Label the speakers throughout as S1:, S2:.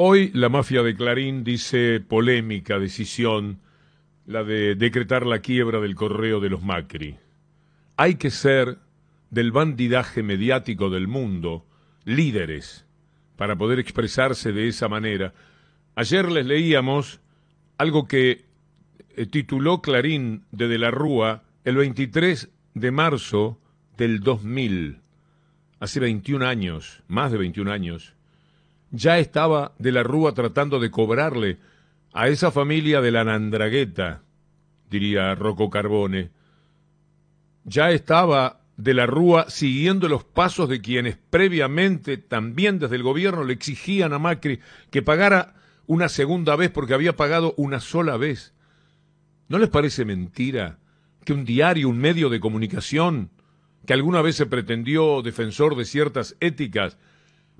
S1: Hoy la mafia de Clarín dice polémica decisión, la de decretar la quiebra del correo de los Macri. Hay que ser del bandidaje mediático del mundo líderes para poder expresarse de esa manera. Ayer les leíamos algo que eh, tituló Clarín de De la Rúa el 23 de marzo del 2000, hace 21 años, más de 21 años ya estaba de la Rúa tratando de cobrarle a esa familia de la Nandragueta, diría Rocco Carbone. Ya estaba de la Rúa siguiendo los pasos de quienes previamente, también desde el gobierno, le exigían a Macri que pagara una segunda vez porque había pagado una sola vez. ¿No les parece mentira que un diario, un medio de comunicación, que alguna vez se pretendió defensor de ciertas éticas,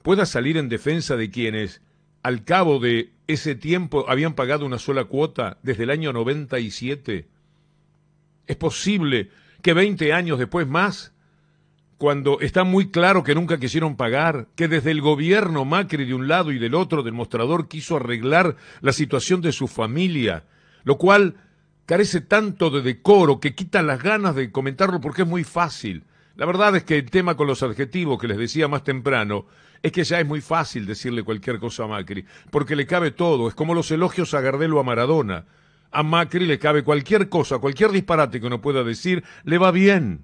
S1: pueda salir en defensa de quienes, al cabo de ese tiempo, habían pagado una sola cuota desde el año 97? ¿Es posible que 20 años después más, cuando está muy claro que nunca quisieron pagar, que desde el gobierno Macri de un lado y del otro del mostrador quiso arreglar la situación de su familia, lo cual carece tanto de decoro que quita las ganas de comentarlo porque es muy fácil. La verdad es que el tema con los adjetivos que les decía más temprano es que ya es muy fácil decirle cualquier cosa a Macri, porque le cabe todo, es como los elogios a Gardel o a Maradona. A Macri le cabe cualquier cosa, cualquier disparate que uno pueda decir, le va bien,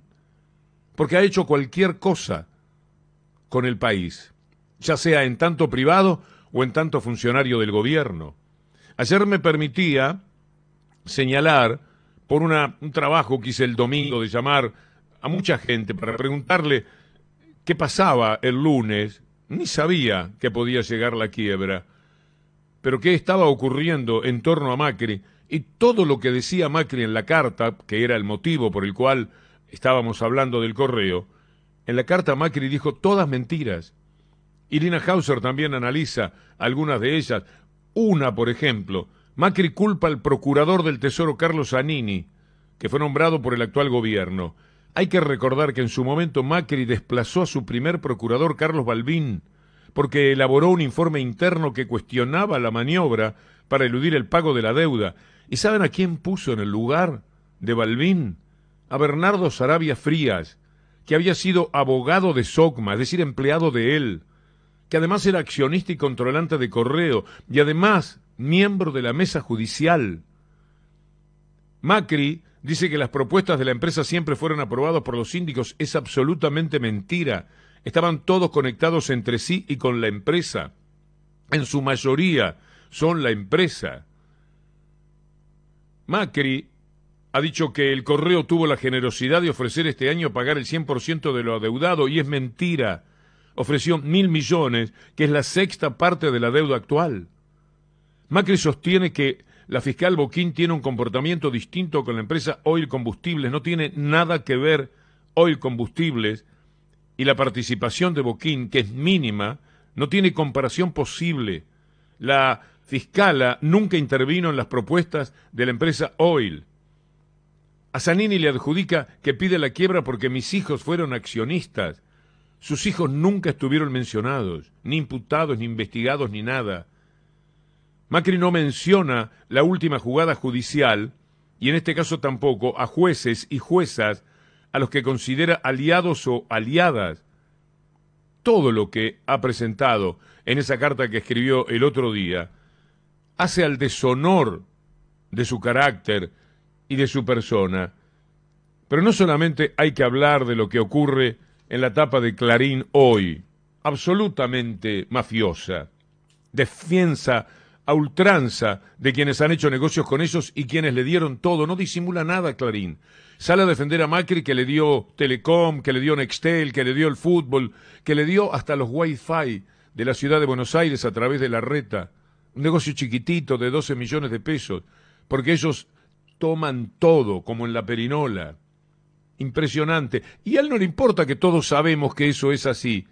S1: porque ha hecho cualquier cosa con el país, ya sea en tanto privado o en tanto funcionario del gobierno. Ayer me permitía señalar, por un trabajo que hice el domingo de llamar a mucha gente para preguntarle qué pasaba el lunes, ni sabía que podía llegar la quiebra, pero qué estaba ocurriendo en torno a Macri y todo lo que decía Macri en la carta, que era el motivo por el cual estábamos hablando del correo, en la carta Macri dijo todas mentiras. Irina Hauser también analiza algunas de ellas. Una, por ejemplo, Macri culpa al procurador del Tesoro Carlos Anini, que fue nombrado por el actual gobierno. Hay que recordar que en su momento Macri desplazó a su primer procurador Carlos Balbín, porque elaboró un informe interno que cuestionaba la maniobra para eludir el pago de la deuda. ¿Y saben a quién puso en el lugar de Balbín? A Bernardo Sarabia Frías, que había sido abogado de Sogma, es decir, empleado de él, que además era accionista y controlante de correo, y además miembro de la mesa judicial. Macri Dice que las propuestas de la empresa siempre fueron aprobadas por los síndicos. Es absolutamente mentira. Estaban todos conectados entre sí y con la empresa. En su mayoría son la empresa. Macri ha dicho que el correo tuvo la generosidad de ofrecer este año pagar el 100% de lo adeudado y es mentira. Ofreció mil millones, que es la sexta parte de la deuda actual. Macri sostiene que la fiscal Boquín tiene un comportamiento distinto con la empresa Oil Combustibles, no tiene nada que ver Oil Combustibles y la participación de Boquín, que es mínima, no tiene comparación posible. La fiscala nunca intervino en las propuestas de la empresa Oil. A Zanini le adjudica que pide la quiebra porque mis hijos fueron accionistas. Sus hijos nunca estuvieron mencionados, ni imputados, ni investigados, ni nada. Macri no menciona la última jugada judicial, y en este caso tampoco, a jueces y juezas a los que considera aliados o aliadas. Todo lo que ha presentado en esa carta que escribió el otro día hace al deshonor de su carácter y de su persona. Pero no solamente hay que hablar de lo que ocurre en la etapa de Clarín hoy, absolutamente mafiosa, defensa a ultranza de quienes han hecho negocios con ellos y quienes le dieron todo. No disimula nada Clarín. Sale a defender a Macri que le dio Telecom, que le dio Nextel, que le dio el fútbol, que le dio hasta los Wi-Fi de la ciudad de Buenos Aires a través de la reta. Un negocio chiquitito de 12 millones de pesos, porque ellos toman todo, como en la perinola. Impresionante. Y a él no le importa que todos sabemos que eso es así.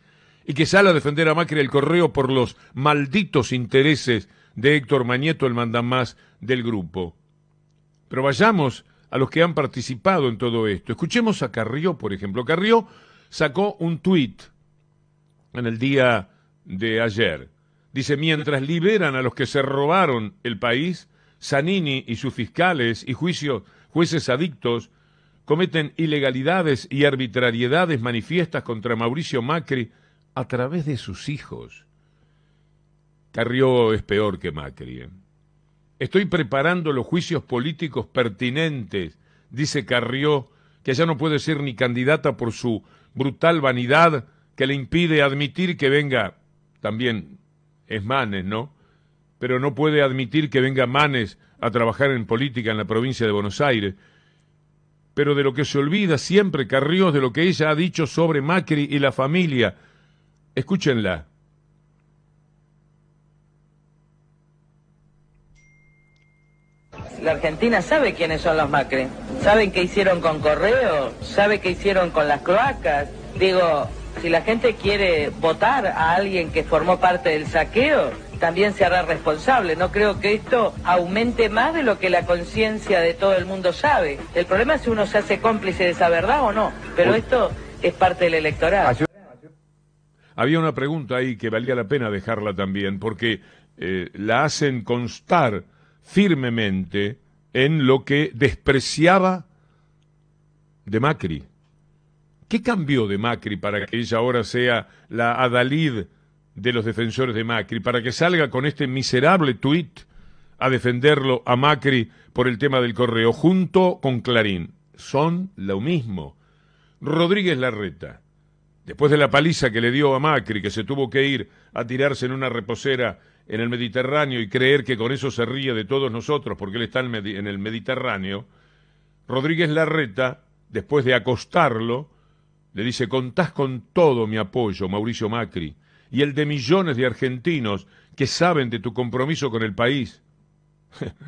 S1: Y que sale a defender a Macri el correo por los malditos intereses de Héctor Mañeto, el mandamás del grupo. Pero vayamos a los que han participado en todo esto. Escuchemos a Carrió, por ejemplo. Carrió sacó un tuit en el día de ayer. Dice, mientras liberan a los que se robaron el país, Zanini y sus fiscales y juicios, jueces adictos cometen ilegalidades y arbitrariedades manifiestas contra Mauricio Macri a través de sus hijos. Carrió es peor que Macri. ¿eh? Estoy preparando los juicios políticos pertinentes, dice Carrió, que ya no puede ser ni candidata por su brutal vanidad que le impide admitir que venga también es Manes, ¿no? Pero no puede admitir que venga Manes a trabajar en política en la provincia de Buenos Aires. Pero de lo que se olvida siempre Carrió de lo que ella ha dicho sobre Macri y la familia. Escúchenla.
S2: la Argentina sabe quiénes son los Macri. Saben qué hicieron con Correo, sabe qué hicieron con las cloacas. Digo, si la gente quiere votar a alguien que formó parte del saqueo, también se hará responsable. No creo que esto aumente más de lo que la conciencia de todo el mundo sabe. El problema es si uno se hace cómplice de esa verdad o no, pero esto es parte del electoral.
S1: Había una pregunta ahí que valía la pena dejarla también, porque eh, la hacen constar firmemente en lo que despreciaba de Macri. ¿Qué cambió de Macri para que ella ahora sea la adalid de los defensores de Macri? Para que salga con este miserable tuit a defenderlo a Macri por el tema del correo, junto con Clarín. Son lo mismo. Rodríguez Larreta, después de la paliza que le dio a Macri, que se tuvo que ir a tirarse en una reposera en el Mediterráneo y creer que con eso se ríe de todos nosotros porque él está en el Mediterráneo, Rodríguez Larreta, después de acostarlo, le dice, contás con todo mi apoyo, Mauricio Macri, y el de millones de argentinos que saben de tu compromiso con el país.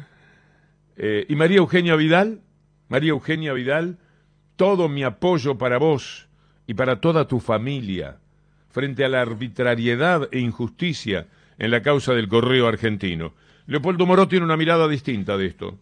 S1: Eh, ¿Y María Eugenia Vidal? María Eugenia Vidal, todo mi apoyo para vos y para toda tu familia, frente a la arbitrariedad e injusticia en la causa del correo argentino. Leopoldo Moró tiene una mirada distinta de esto.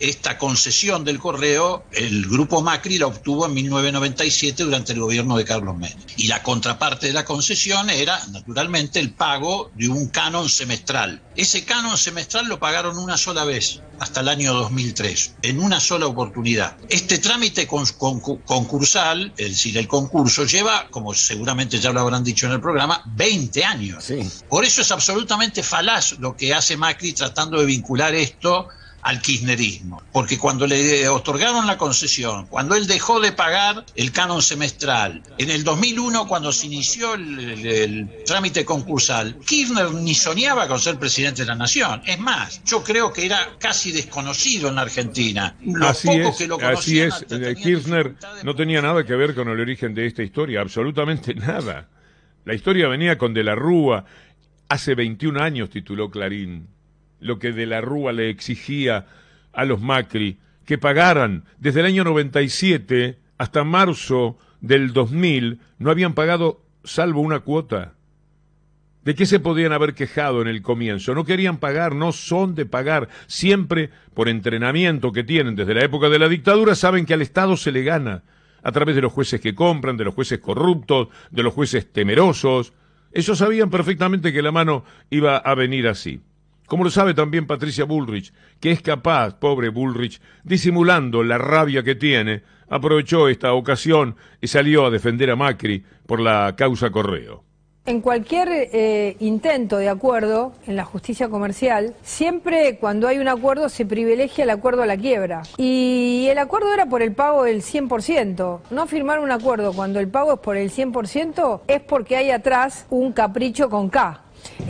S1: Esta concesión del correo, el grupo Macri la obtuvo en 1997 durante el gobierno de Carlos Menem. Y la contraparte de la concesión era, naturalmente, el pago de un canon semestral. Ese canon semestral lo pagaron una sola vez, hasta el año 2003, en una sola oportunidad. Este trámite concursal, es decir, el concurso, lleva, como seguramente ya lo habrán dicho en el programa, 20 años. Por eso es absolutamente falaz lo que hace Macri tratando de vincular esto al kirchnerismo, porque cuando le otorgaron la concesión, cuando él dejó de pagar el canon semestral, en el 2001 cuando se inició el, trámite concursal, Kirchner ni soñaba con ser presidente de la nación. Es más, yo creo que era casi desconocido en Argentina. así que lo conocían así es, eh, Kirchner no tenía nada que ver con el origen de esta historia, absolutamente nada. La historia venía con De la Rúa, hace 21 años tituló Clarín lo que de la Rúa le exigía a los Macri, que pagaran desde el año 97 hasta marzo del 2000, no habían pagado salvo una cuota. ¿De qué se podían haber quejado en el comienzo? No querían pagar, no son de pagar. Siempre, por entrenamiento que tienen desde la época de la dictadura, saben que al Estado se le gana a través de los jueces que compran, de los jueces corruptos, de los jueces temerosos. Ellos sabían perfectamente que la mano iba a venir así. Como lo sabe también Patricia Bullrich, que es capaz, pobre Bullrich, disimulando la rabia que tiene, aprovechó esta ocasión y salió a defender a Macri por la causa Correo.
S2: En cualquier eh, intento de acuerdo en la justicia comercial, siempre cuando hay un acuerdo se privilegia el acuerdo a la quiebra. Y el acuerdo era por el pago del 100%. No firmar un acuerdo cuando el pago es por el 100% es porque hay atrás un capricho con K.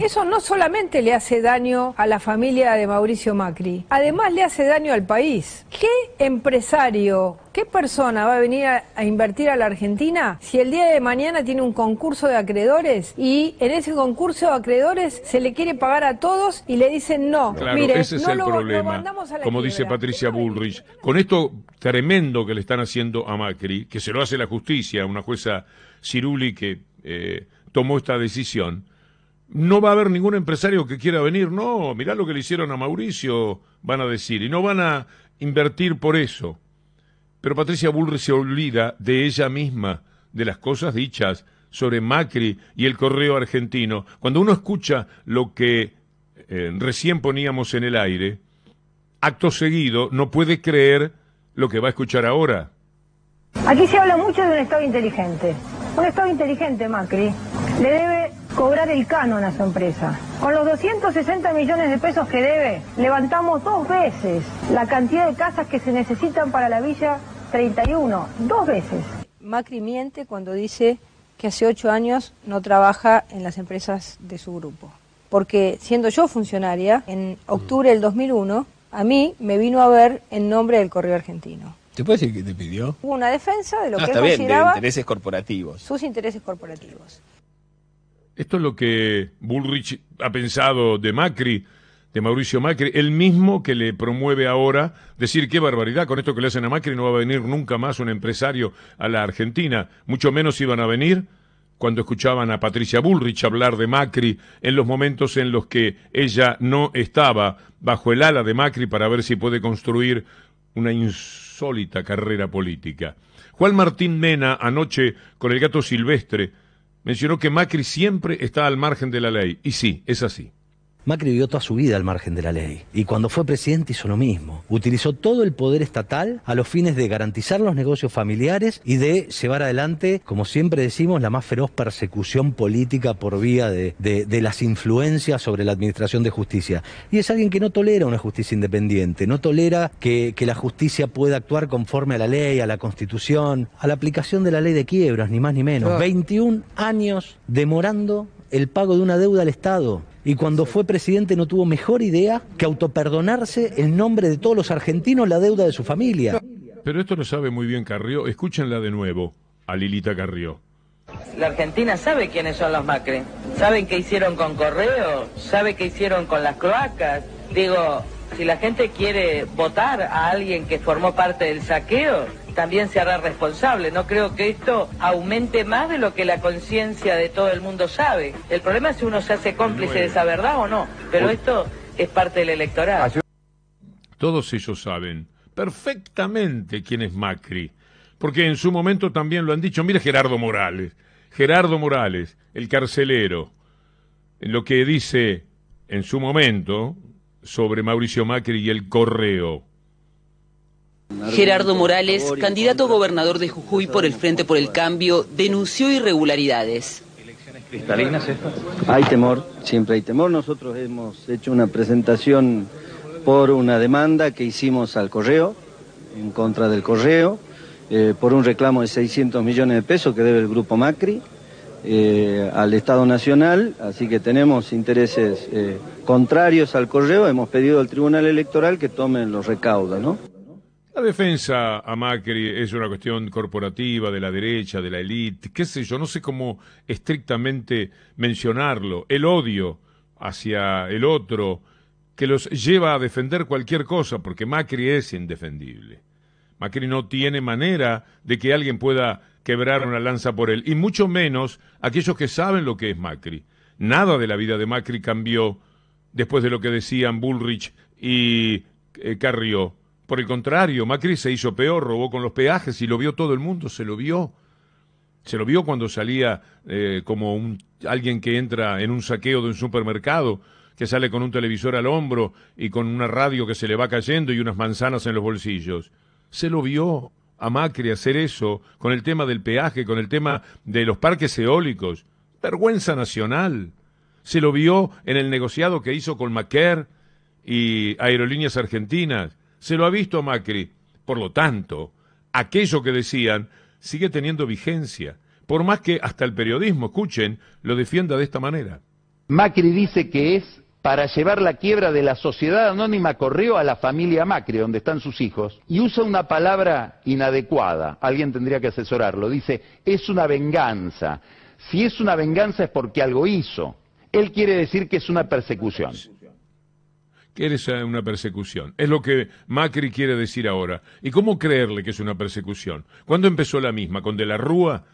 S2: Eso no solamente le hace daño a la familia de Mauricio Macri, además le hace daño al país. ¿Qué empresario, qué persona va a venir a, invertir a la Argentina si el día de mañana tiene un concurso de acreedores y en ese concurso de acreedores se le quiere pagar a todos y le dicen no? Claro, mire, ese es el problema. Como dice
S1: Patricia Bullrich, con esto tremendo que le están haciendo a Macri, que se lo hace la justicia, una jueza Ciruli que eh, tomó esta decisión, no va a haber ningún empresario que quiera venir. No, mirá lo que le hicieron a Mauricio, van a decir, y no van a invertir por eso. Pero Patricia Bullrich se olvida de ella misma, de las cosas dichas sobre Macri y el correo argentino. Cuando uno escucha lo que eh, recién poníamos en el aire, acto seguido no puede creer lo que va a escuchar ahora.
S2: Aquí se habla mucho de un Estado inteligente. Un Estado inteligente, Macri. Le debe cobrar el canon a su empresa. Con los 260 millones de pesos que debe, levantamos dos veces la cantidad de casas que se necesitan para la Villa 31. Dos veces. Macri miente cuando dice que hace ocho años no trabaja en las empresas de su grupo. Porque siendo yo funcionaria, en octubre del 2001, a mí me vino a ver en nombre del Correo Argentino.
S1: ¿Te puede decir qué te pidió?
S2: Hubo una defensa de lo ah, que está bien, intereses
S1: corporativos.
S2: Sus intereses corporativos.
S1: Esto es lo que Bullrich ha pensado de Macri, de Mauricio Macri, el mismo que le promueve ahora decir qué barbaridad con esto que le hacen a Macri, no va a venir nunca más un empresario a la Argentina, mucho menos iban a venir cuando escuchaban a Patricia Bullrich hablar de Macri en los momentos en los que ella no estaba bajo el ala de Macri para ver si puede construir una insólita carrera política. Juan Martín Mena anoche con el gato silvestre mencionó que Macri siempre está al margen de la ley. Y sí, es así.
S2: Macri vivió toda su vida al margen de la ley y cuando fue presidente hizo lo mismo. Utilizó todo el poder estatal a los fines de garantizar los negocios familiares y de llevar adelante, como siempre decimos, la más feroz persecución política por vía de, las influencias sobre la administración de justicia. Y es alguien que no tolera una justicia independiente, no tolera que, que la justicia pueda actuar conforme a la ley, a la constitución, a la aplicación de la ley de quiebras, ni más ni menos. 21 años demorando el pago de una deuda al Estado y cuando fue presidente no tuvo mejor idea que autoperdonarse en nombre de todos los argentinos la deuda de su
S1: familia. Pero esto lo sabe muy bien Carrió. Escúchenla de nuevo a Lilita Carrió.
S2: La Argentina sabe quiénes son los Macri. Saben qué hicieron con Correo, sabe qué hicieron con las cloacas. Digo, si la gente quiere votar a alguien que formó parte del saqueo, también se hará responsable. No creo que esto aumente más de lo que la conciencia de todo el mundo sabe. El problema es si uno se hace cómplice de esa verdad o no, pero esto es parte del electorado.
S1: Todos ellos saben perfectamente quién es Macri, porque en su momento también lo han dicho. Mira Gerardo Morales, Gerardo Morales, el carcelero, lo que dice en su momento sobre Mauricio Macri y el correo. Gerardo
S2: Morales, candidato gobernador de Jujuy por el Frente por el Cambio, denunció irregularidades. ¿Cristalinas estas? Hay temor, siempre hay temor. Nosotros hemos hecho una presentación por una demanda que hicimos al correo, en contra del correo, eh, por un reclamo de 600 millones de pesos que debe el Grupo Macri. Eh, al Estado Nacional, así que tenemos intereses eh, contrarios al correo, hemos pedido al Tribunal Electoral que tomen los recaudos, ¿no?
S1: La defensa a Macri es una cuestión corporativa, de la derecha, de la élite, qué sé yo, no sé cómo estrictamente mencionarlo. El odio hacia el otro que los lleva a defender cualquier cosa, porque Macri es indefendible. Macri no tiene manera de que alguien pueda quebrar una lanza por él, y mucho menos aquellos que saben lo que es Macri. Nada de la vida de Macri cambió después de lo que decían Bullrich y eh, Carrió por el contrario, Macri se hizo peor, robó con los peajes y lo vio todo el mundo, se lo vio. Se lo vio cuando salía eh, como un, alguien que entra en un saqueo de un supermercado, que sale con un televisor al hombro y con una radio que se le va cayendo y unas manzanas en los bolsillos. Se lo vio a Macri hacer eso con el tema del peaje, con el tema de los parques eólicos. Vergüenza nacional. Se lo vio en el negociado que hizo con Maquer y Aerolíneas Argentinas. Se lo ha visto Macri. Por lo tanto, aquello que decían sigue teniendo vigencia, por más que hasta el periodismo, escuchen, lo defienda de esta manera. Macri dice que es para llevar la quiebra de la sociedad anónima Correo a la familia Macri, donde están sus hijos, y usa una palabra inadecuada, alguien tendría que asesorarlo, dice, es una venganza. Si es una venganza es porque algo hizo. Él quiere decir que es una persecución que eres una persecución. Es lo que Macri quiere decir ahora. ¿Y cómo creerle que es una persecución? ¿Cuándo empezó la misma? ¿Con De la Rúa?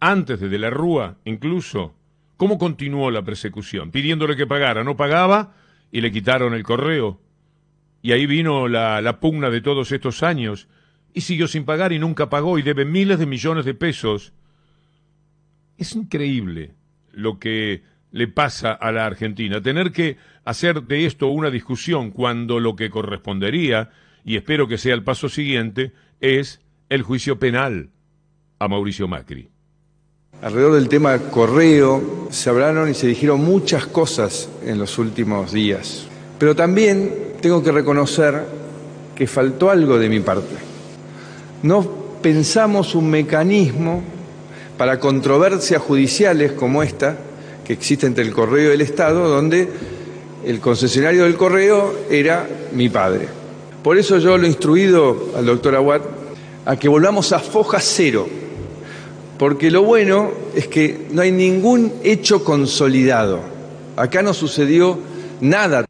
S1: Antes de De la Rúa, incluso. ¿Cómo continuó la persecución? Pidiéndole que pagara. No pagaba y le quitaron el correo. Y ahí vino la, la pugna de todos estos años. Y siguió sin pagar y nunca pagó y debe miles de millones de pesos. Es increíble lo que le pasa a la Argentina. Tener que hacer de esto una discusión cuando lo que correspondería, y espero que sea el paso siguiente, es el juicio penal a Mauricio Macri.
S2: Alrededor del tema correo se hablaron y se dijeron muchas cosas en los últimos días. Pero también tengo que reconocer que faltó algo de mi parte. No pensamos un mecanismo para controversias judiciales como esta que existe entre el correo y el Estado, donde el concesionario del correo era mi padre. Por eso yo lo he instruido al doctor Aguad a que volvamos a foja cero, porque lo bueno es que no hay ningún hecho consolidado. Acá no sucedió nada.